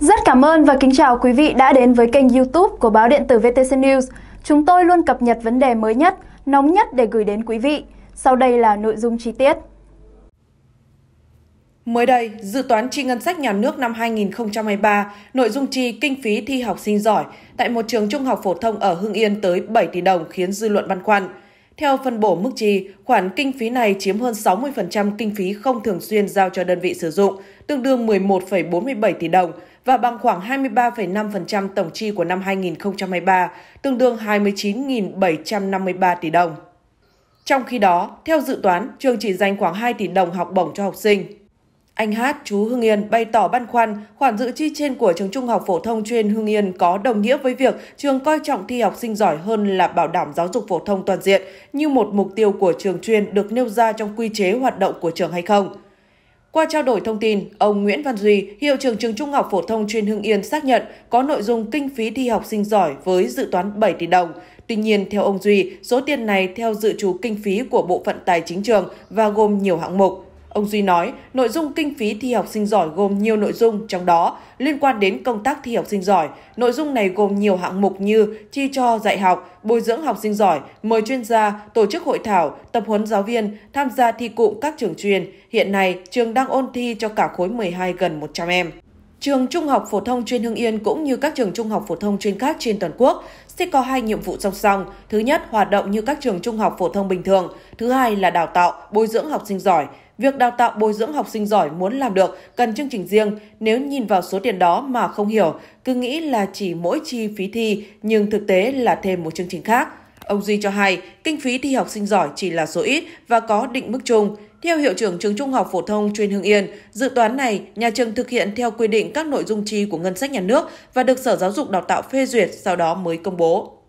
Rất cảm ơn và kính chào quý vị đã đến với kênh youtube của báo điện tử VTC News. Chúng tôi luôn cập nhật vấn đề mới nhất, nóng nhất để gửi đến quý vị. Sau đây là nội dung chi tiết. Mới đây, dự toán chi ngân sách nhà nước năm 2023, nội dung chi kinh phí thi học sinh giỏi tại một trường trung học phổ thông ở Hưng Yên tới 7 tỷ đồng khiến dư luận băn khoăn. Theo phân bổ mức chi, khoản kinh phí này chiếm hơn 60% kinh phí không thường xuyên giao cho đơn vị sử dụng, tương đương 11,47 tỷ đồng và bằng khoảng 23,5% tổng chi của năm 2023, tương đương 29.753 tỷ đồng. Trong khi đó, theo dự toán, trường chỉ dành khoảng 2 tỷ đồng học bổng cho học sinh. Anh Hát, chú Hưng Yên bày tỏ băn khoăn khoản dự chi trên của trường trung học phổ thông chuyên Hưng Yên có đồng nghĩa với việc trường coi trọng thi học sinh giỏi hơn là bảo đảm giáo dục phổ thông toàn diện như một mục tiêu của trường chuyên được nêu ra trong quy chế hoạt động của trường hay không. Qua trao đổi thông tin, ông Nguyễn Văn Duy, hiệu trưởng trường Trung học phổ thông chuyên Hưng Yên xác nhận có nội dung kinh phí thi học sinh giỏi với dự toán 7 tỷ đồng. Tuy nhiên, theo ông Duy, số tiền này theo dự trù kinh phí của bộ phận tài chính trường và gồm nhiều hạng mục. Ông Duy nói, nội dung kinh phí thi học sinh giỏi gồm nhiều nội dung, trong đó liên quan đến công tác thi học sinh giỏi. Nội dung này gồm nhiều hạng mục như chi cho dạy học, bồi dưỡng học sinh giỏi, mời chuyên gia, tổ chức hội thảo, tập huấn giáo viên, tham gia thi cụm các trường chuyên. Hiện nay, trường đang ôn thi cho cả khối 12 gần 100 em. Trường Trung học Phổ thông chuyên Hưng Yên cũng như các trường Trung học Phổ thông chuyên khác trên toàn quốc sẽ có hai nhiệm vụ song song. Thứ nhất, hoạt động như các trường Trung học Phổ thông bình thường. Thứ hai là đào tạo, bồi dưỡng học sinh giỏi. Việc đào tạo bồi dưỡng học sinh giỏi muốn làm được cần chương trình riêng, nếu nhìn vào số tiền đó mà không hiểu, cứ nghĩ là chỉ mỗi chi phí thi nhưng thực tế là thêm một chương trình khác. Ông Duy cho hay, kinh phí thi học sinh giỏi chỉ là số ít và có định mức chung. Theo Hiệu trưởng Trường Trung học Phổ thông Chuyên Hưng Yên, dự toán này, nhà trường thực hiện theo quy định các nội dung chi của ngân sách nhà nước và được Sở Giáo dục Đào tạo phê duyệt, sau đó mới công bố.